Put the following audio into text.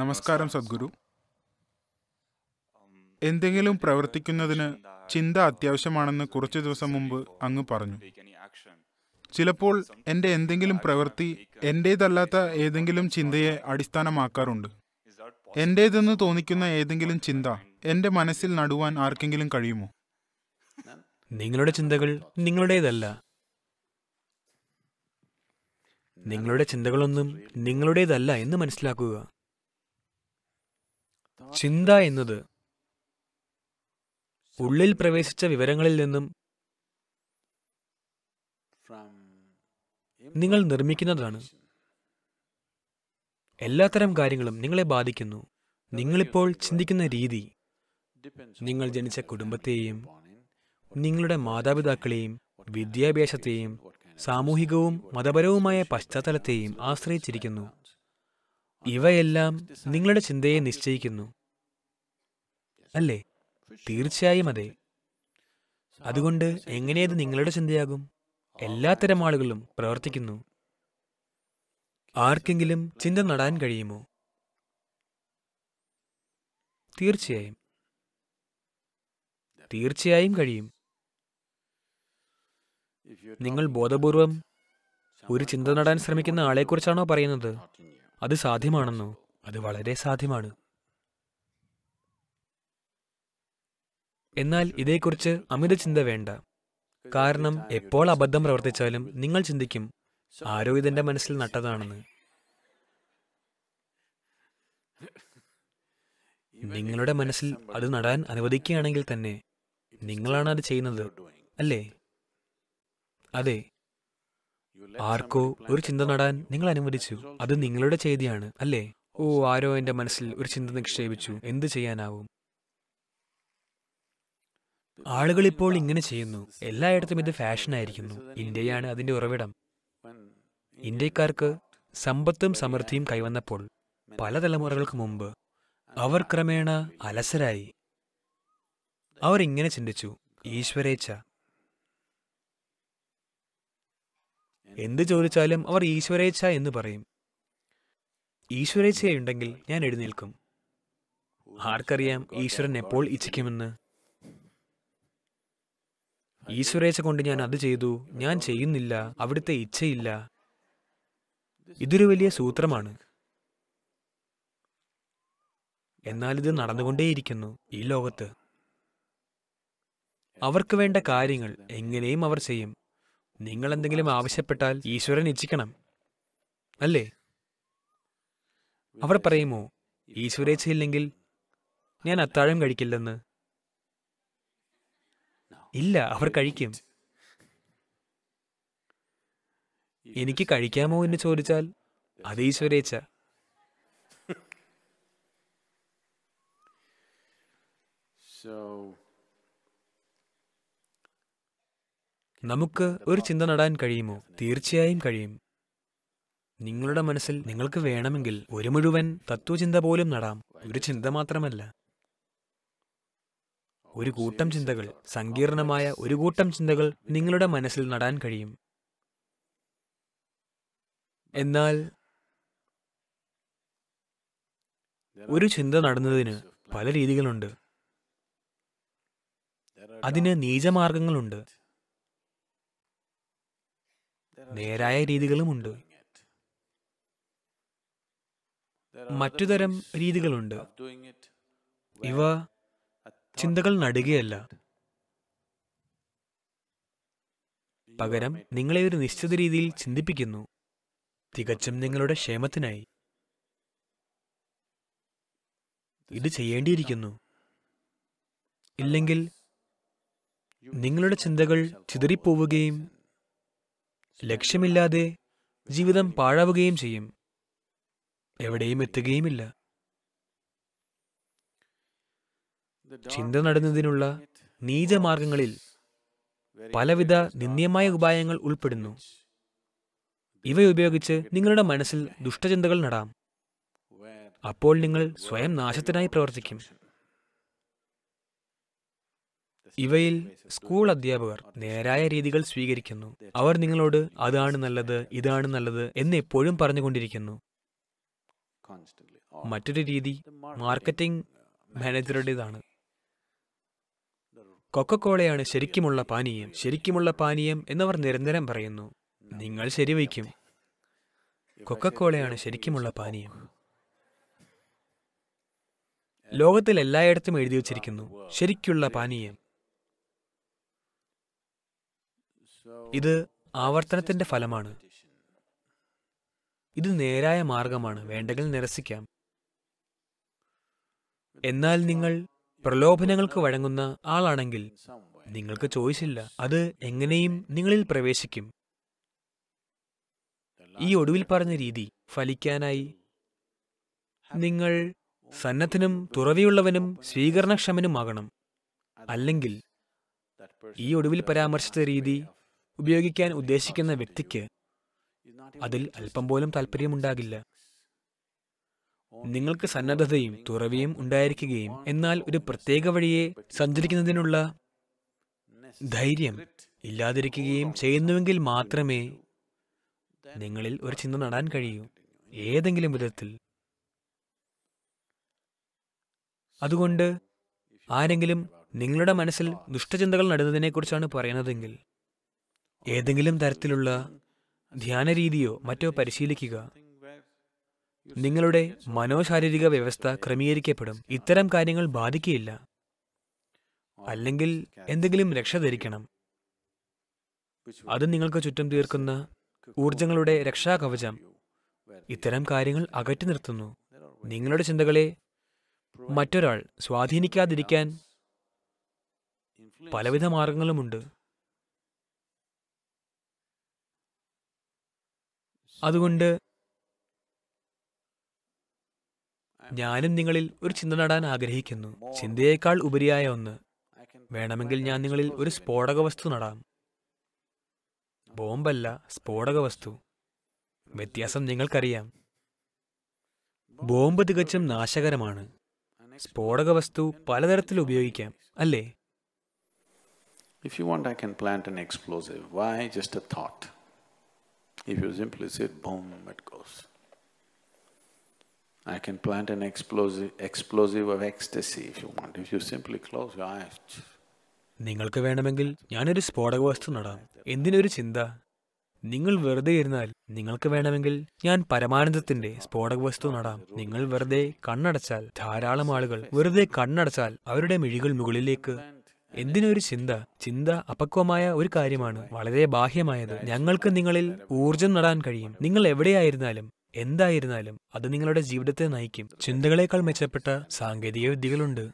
നമസ്കാരം സദ്ഗുരു എന്തെങ്കിലും പ്രവർത്തിക്കുന്നതിന് ചിന്ത അത്യാവശ്യമാണെന്ന് കുറച്ചു ദിവസം മുമ്പ് അങ്ങ് പറഞ്ഞു ചിലപ്പോൾ എൻ്റെ എന്തെങ്കിലും പ്രവൃത്തി എന്റേതല്ലാത്ത ഏതെങ്കിലും ചിന്തയെ അടിസ്ഥാനമാക്കാറുണ്ട് എൻ്റേതെന്ന് തോന്നിക്കുന്ന ഏതെങ്കിലും ചിന്ത എൻ്റെ മനസ്സിൽ നടുവാൻ ആർക്കെങ്കിലും കഴിയുമോ നിങ്ങളുടെ ചിന്തകൾ നിങ്ങളുടേതല്ല നിങ്ങളുടെ ചിന്തകളൊന്നും നിങ്ങളുടേതല്ല എന്ന് മനസ്സിലാക്കുക ചിന്ത എന്നത് ഉള്ളിൽ പ്രവേശിച്ച വിവരങ്ങളിൽ നിന്നും നിങ്ങൾ നിർമ്മിക്കുന്നതാണ് എല്ലാത്തരം കാര്യങ്ങളും നിങ്ങളെ ബാധിക്കുന്നു നിങ്ങളിപ്പോൾ ചിന്തിക്കുന്ന രീതി നിങ്ങൾ ജനിച്ച കുടുംബത്തെയും നിങ്ങളുടെ മാതാപിതാക്കളെയും വിദ്യാഭ്യാസത്തെയും സാമൂഹികവും മതപരവുമായ പശ്ചാത്തലത്തെയും ആശ്രയിച്ചിരിക്കുന്നു ഇവയെല്ലാം നിങ്ങളുടെ ചിന്തയെ നിശ്ചയിക്കുന്നു അല്ലേ തീർച്ചയായും അതെ അതുകൊണ്ട് എങ്ങനെയത് നിങ്ങളുടെ ചിന്തയാകും എല്ലാത്തരം ആളുകളും പ്രവർത്തിക്കുന്നു ആർക്കെങ്കിലും ചിന്ത നടാൻ കഴിയുമോ തീർച്ചയായും തീർച്ചയായും കഴിയും നിങ്ങൾ ബോധപൂർവം ഒരു ചിന്ത നടാൻ ശ്രമിക്കുന്ന ആളെക്കുറിച്ചാണോ പറയുന്നത് അത് സാധ്യമാണെന്നോ അത് വളരെ സാധ്യമാണ് എന്നാൽ ഇതേക്കുറിച്ച് അമിത ചിന്ത വേണ്ട കാരണം എപ്പോൾ അബദ്ധം പ്രവർത്തിച്ചാലും നിങ്ങൾ ചിന്തിക്കും ആരോ ഇതെന്റെ മനസ്സിൽ നട്ടതാണെന്ന് നിങ്ങളുടെ മനസ്സിൽ അത് നടാൻ അനുവദിക്കുകയാണെങ്കിൽ തന്നെ നിങ്ങളാണ് അത് ചെയ്യുന്നത് അല്ലേ അതെ ആർക്കോ ഒരു ചിന്ത നടാൻ നിങ്ങൾ അനുവദിച്ചു അത് നിങ്ങളുടെ ചെയ്തിയാണ് അല്ലേ ഓ ആരോ എന്റെ മനസ്സിൽ ഒരു ചിന്ത നിക്ഷേപിച്ചു എന്ത് ചെയ്യാനാവും ആളുകൾ ഇപ്പോൾ ഇങ്ങനെ ചെയ്യുന്നു എല്ലായിടത്തും ഇത് ഫാഷനായിരിക്കുന്നു ഇന്ത്യയാണ് അതിന്റെ ഉറവിടം ഇന്ത്യക്കാർക്ക് സമ്പത്തും സമൃദ്ധിയും കൈവന്നപ്പോൾ പല തലമുറകൾക്ക് മുമ്പ് അവർ ക്രമേണ അലസരായി അവർ ഇങ്ങനെ ചിന്തിച്ചു ഈശ്വരേച്ഛ എന്ത് ചോദിച്ചാലും അവർ ഈശ്വരേച്ഛ എന്ന് പറയും ഈശ്വരേച്ഛയുണ്ടെങ്കിൽ ഞാൻ എഴുന്നേൽക്കും ആർക്കറിയാം ഈശ്വരൻ എപ്പോൾ ഇച്ഛിക്കുമെന്ന് ഈശ്വരേച്ഛ കൊണ്ട് ഞാൻ അത് ചെയ്തു ഞാൻ ചെയ്യുന്നില്ല അവിടുത്തെ ഇച്ഛയില്ല ഇതൊരു വലിയ സൂത്രമാണ് എന്നാൽ ഇത് നടന്നുകൊണ്ടേയിരിക്കുന്നു ഈ ലോകത്ത് അവർക്ക് വേണ്ട കാര്യങ്ങൾ എങ്ങനെയും അവർ ചെയ്യും നിങ്ങൾ എന്തെങ്കിലും ആവശ്യപ്പെട്ടാൽ ഈശ്വരൻ ഇച്ഛിക്കണം അല്ലേ അവർ പറയുമോ ഈശ്വരേച്ഛയില്ലെങ്കിൽ ഞാൻ അത്താഴം കഴിക്കില്ലെന്ന് ഇല്ല അവർ കഴിക്കും എനിക്ക് കഴിക്കാമോ എന്ന് ചോദിച്ചാൽ അത് ഈശ്വരേച്ച നമുക്ക് ഒരു ചിന്ത നടാൻ കഴിയുമോ തീർച്ചയായും കഴിയും നിങ്ങളുടെ മനസ്സിൽ നിങ്ങൾക്ക് വേണമെങ്കിൽ ഒരു മുഴുവൻ തത്വചിന്ത പോലും നടാം ഒരു ചിന്ത മാത്രമല്ല ഒരു കൂട്ടം ചിന്തകൾ സങ്കീർണമായ ഒരു കൂട്ടം ചിന്തകൾ നിങ്ങളുടെ മനസ്സിൽ നടാൻ കഴിയും എന്നാൽ ഒരു ചിന്ത നടന്നതിന് പല രീതികളുണ്ട് അതിന് നീചമാർഗങ്ങളുണ്ട് നേരായ രീതികളുമുണ്ട് മറ്റുതരം രീതികളുണ്ട് ഇവ ചിന്തകൾ നടുകയല്ല പകരം നിങ്ങളെ ഒരു നിശ്ചിത രീതിയിൽ ചിന്തിപ്പിക്കുന്നു തികച്ചും നിങ്ങളുടെ ക്ഷേമത്തിനായി ഇത് ചെയ്യേണ്ടിയിരിക്കുന്നു ഇല്ലെങ്കിൽ നിങ്ങളുടെ ചിന്തകൾ ചിതറിപ്പോവുകയും ലക്ഷ്യമില്ലാതെ ജീവിതം പാഴാവുകയും ചെയ്യും എവിടെയും എത്തുകയുമില്ല ചിന്ത നടുന്നതിനുള്ള നീചമാർഗങ്ങളിൽ പലവിധ നിന്ദ്യമായ ഉപായങ്ങൾ ഉൾപ്പെടുന്നു ഇവയുപയോഗിച്ച് നിങ്ങളുടെ മനസ്സിൽ ദുഷ്ടചിന്തകൾ നടാം അപ്പോൾ നിങ്ങൾ സ്വയം നാശത്തിനായി പ്രവർത്തിക്കും ഇവയിൽ സ്കൂൾ അധ്യാപകർ നേരായ രീതികൾ സ്വീകരിക്കുന്നു അവർ നിങ്ങളോട് അതാണ് നല്ലത് ഇതാണ് നല്ലത് എന്ന് എപ്പോഴും പറഞ്ഞുകൊണ്ടിരിക്കുന്നു മറ്റൊരു രീതി മാർക്കറ്റിംഗ് uh, മാനേജറുടേതാണ് കൊക്കക്കോളയാണ് ശരിക്കുമുള്ള പാനീയം ശരിക്കുമുള്ള പാനീയം എന്നവർ നിരന്തരം പറയുന്നു നിങ്ങൾ ശരിവയ്ക്കും കൊക്കക്കോളയാണ് ശരിക്കുമുള്ള പാനീയം ലോകത്തിൽ എല്ലായിടത്തും എഴുതി വച്ചിരിക്കുന്നു ശരിക്കുള്ള പാനീയം ഇത് ആവർത്തനത്തിന്റെ ഫലമാണ് ഇത് നേരായ മാർഗമാണ് വേണ്ടെങ്കിൽ നിരസിക്കാം എന്നാൽ നിങ്ങൾ പ്രലോഭനങ്ങൾക്ക് വഴങ്ങുന്ന ആളാണെങ്കിൽ നിങ്ങൾക്ക് ചോയ്സ് ഇല്ല അത് എങ്ങനെയും നിങ്ങളിൽ പ്രവേശിക്കും ഈ ഒടുവിൽ പറഞ്ഞ രീതി ഫലിക്കാനായി നിങ്ങൾ സന്നദ്ധനും തുറവിയുള്ളവനും സ്വീകരണക്ഷമനുമാകണം അല്ലെങ്കിൽ ഈ ഒടുവിൽ പരാമർശിച്ച രീതി ഉപയോഗിക്കാൻ ഉദ്ദേശിക്കുന്ന വ്യക്തിക്ക് അതിൽ അല്പം പോലും താല്പര്യമുണ്ടാകില്ല നിങ്ങൾക്ക് സന്നദ്ധതയും തുറവിയും ഉണ്ടായിരിക്കുകയും എന്നാൽ ഒരു പ്രത്യേക വഴിയെ സഞ്ചരിക്കുന്നതിനുള്ള ധൈര്യം ഇല്ലാതിരിക്കുകയും ചെയ്യുന്നുവെങ്കിൽ മാത്രമേ നിങ്ങളിൽ ഒരു ചിന്ത നടാൻ കഴിയൂ ഏതെങ്കിലും വിധത്തിൽ അതുകൊണ്ട് ആരെങ്കിലും നിങ്ങളുടെ മനസ്സിൽ ദുഷ്ടചിന്തകൾ നടുന്നതിനെക്കുറിച്ചാണ് പറയുന്നതെങ്കിൽ ഏതെങ്കിലും തരത്തിലുള്ള ധ്യാന രീതിയോ മറ്റോ പരിശീലിക്കുക നിങ്ങളുടെ മനോശാരീരിക വ്യവസ്ഥ ക്രമീകരിക്കപ്പെടും ഇത്തരം കാര്യങ്ങൾ ബാധിക്കുകയില്ല അല്ലെങ്കിൽ എന്തെങ്കിലും രക്ഷ ധരിക്കണം അത് നിങ്ങൾക്ക് ചുറ്റും തീർക്കുന്ന ഊർജങ്ങളുടെ രക്ഷാകവചം ഇത്തരം കാര്യങ്ങൾ അകറ്റി നിർത്തുന്നു നിങ്ങളുടെ ചിന്തകളെ മറ്റൊരാൾ സ്വാധീനിക്കാതിരിക്കാൻ പലവിധ മാർഗങ്ങളുമുണ്ട് അതുകൊണ്ട് ഞാനും നിങ്ങളിൽ ഒരു ചിന്ത നടാൻ ആഗ്രഹിക്കുന്നു ചിന്തയേക്കാൾ ഉപരിയായ ഒന്ന് വേണമെങ്കിൽ ഞാൻ നിങ്ങളിൽ ഒരു സ്ഫോടക വസ്തു നടാം ബോംബല്ല സ്ഫോടക വസ്തു വ്യത്യാസം നിങ്ങൾക്കറിയാം ബോംബ് തികച്ചും നാശകരമാണ് സ്ഫോടക വസ്തു പലതരത്തിൽ ഉപയോഗിക്കാം അല്ലേ If you want, I can plant an explosive. Why? Just a thought. If you simply say boom, it goes. I can plant an explosive, explosive of ecstasy if you want, if you simply close your eyes. നിങ്ങൾക്ക് വേണമെങ്കിൽ ഞാനൊരു സ്ഫോടക വസ്തു നടാം എന്തിനൊരു ചിന്ത നിങ്ങൾ വെറുതെ ഇരുന്നാൽ നിങ്ങൾക്ക് വേണമെങ്കിൽ ഞാൻ പരമാനന്ദത്തിന്റെ സ്ഫോടക വസ്തു നടാം നിങ്ങൾ വെറുതെ കണ്ണടച്ചാൽ ധാരാളം ആളുകൾ വെറുതെ കണ്ണടച്ചാൽ അവരുടെ മിഴികൾ മുകളിലേക്ക് എന്തിനൊരു ചിന്ത ചിന്ത അപക്വമായ ഒരു കാര്യമാണ് വളരെ ബാഹ്യമായത് ഞങ്ങൾക്ക് നിങ്ങളിൽ ഊർജം നടാൻ കഴിയും നിങ്ങൾ എവിടെയായിരുന്നാലും എന്തായിരുന്നാലും അത് നിങ്ങളുടെ ജീവിതത്തെ നയിക്കും ചിന്തകളേക്കാൾ മെച്ചപ്പെട്ട സാങ്കേതിക വിദ്യകളുണ്ട്